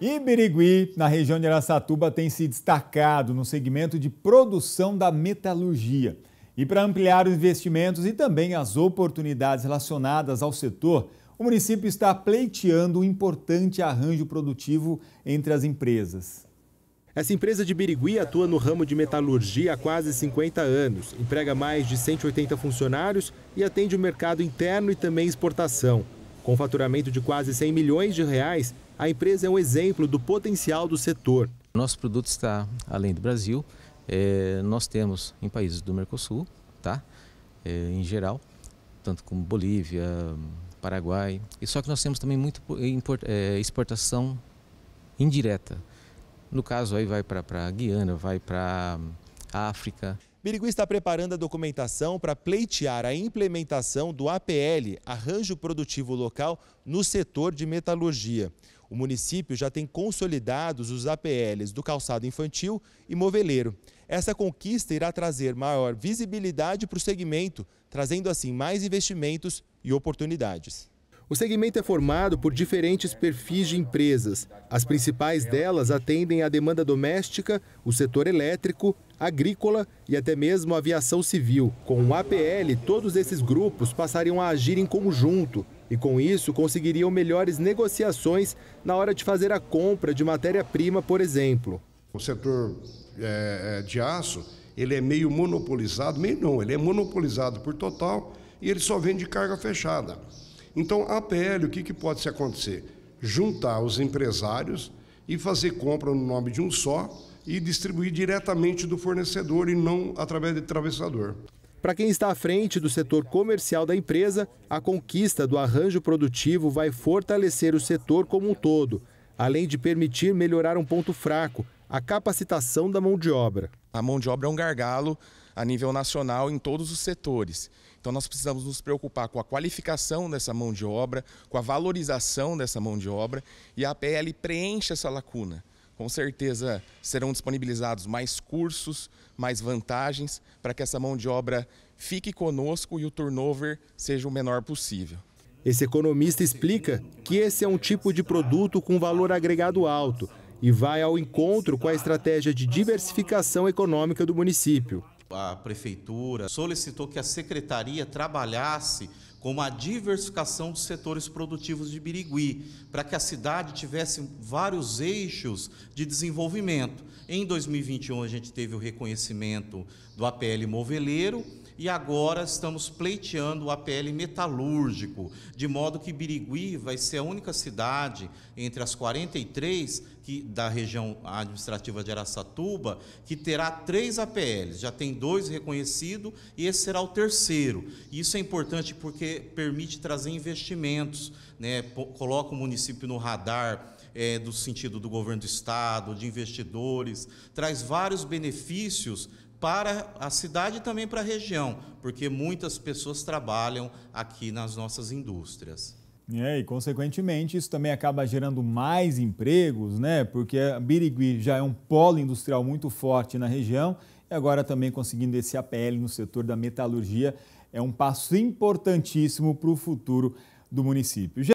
Iberigui, na região de Araçatuba, tem se destacado no segmento de produção da metalurgia. E para ampliar os investimentos e também as oportunidades relacionadas ao setor, o município está pleiteando um importante arranjo produtivo entre as empresas. Essa empresa de Birigui atua no ramo de metalurgia há quase 50 anos, emprega mais de 180 funcionários e atende o mercado interno e também exportação. Com faturamento de quase 100 milhões de reais, a empresa é um exemplo do potencial do setor. Nosso produto está além do Brasil, é, nós temos em países do Mercosul, tá? É, em geral, tanto como Bolívia, Paraguai, e só que nós temos também muito é, exportação indireta. No caso aí vai para a Guiana, vai para a África. Birigui está preparando a documentação para pleitear a implementação do APL, Arranjo Produtivo Local, no setor de metalurgia. O município já tem consolidados os APLs do calçado infantil e moveleiro. Essa conquista irá trazer maior visibilidade para o segmento, trazendo assim mais investimentos e oportunidades. O segmento é formado por diferentes perfis de empresas. As principais delas atendem à demanda doméstica, o setor elétrico, agrícola e até mesmo aviação civil. Com o APL, todos esses grupos passariam a agir em conjunto e, com isso, conseguiriam melhores negociações na hora de fazer a compra de matéria-prima, por exemplo. O setor é, é de aço ele é meio monopolizado, meio não, ele é monopolizado por total e ele só vende carga fechada. Então, a PL, o que, que pode se acontecer? Juntar os empresários e fazer compra no nome de um só e distribuir diretamente do fornecedor e não através de atravessador. Para quem está à frente do setor comercial da empresa, a conquista do arranjo produtivo vai fortalecer o setor como um todo, além de permitir melhorar um ponto fraco, a capacitação da mão de obra. A mão de obra é um gargalo a nível nacional em todos os setores. Então nós precisamos nos preocupar com a qualificação dessa mão de obra, com a valorização dessa mão de obra e a APL preenche essa lacuna. Com certeza serão disponibilizados mais cursos, mais vantagens para que essa mão de obra fique conosco e o turnover seja o menor possível. Esse economista explica que esse é um tipo de produto com valor agregado alto e vai ao encontro com a estratégia de diversificação econômica do município. A prefeitura solicitou que a secretaria trabalhasse com a diversificação dos setores produtivos de Birigui, para que a cidade tivesse vários eixos de desenvolvimento. Em 2021, a gente teve o reconhecimento do APL Moveleiro, e agora estamos pleiteando o APL metalúrgico, de modo que Birigui vai ser a única cidade entre as 43 que, da região administrativa de Araçatuba que terá três APLs, já tem dois reconhecidos e esse será o terceiro. Isso é importante porque permite trazer investimentos, né? coloca o município no radar. É, do sentido do governo do estado, de investidores, traz vários benefícios para a cidade e também para a região, porque muitas pessoas trabalham aqui nas nossas indústrias. É, e consequentemente isso também acaba gerando mais empregos, né? Porque a Birigui já é um polo industrial muito forte na região e agora também conseguindo esse APL no setor da metalurgia é um passo importantíssimo para o futuro do município.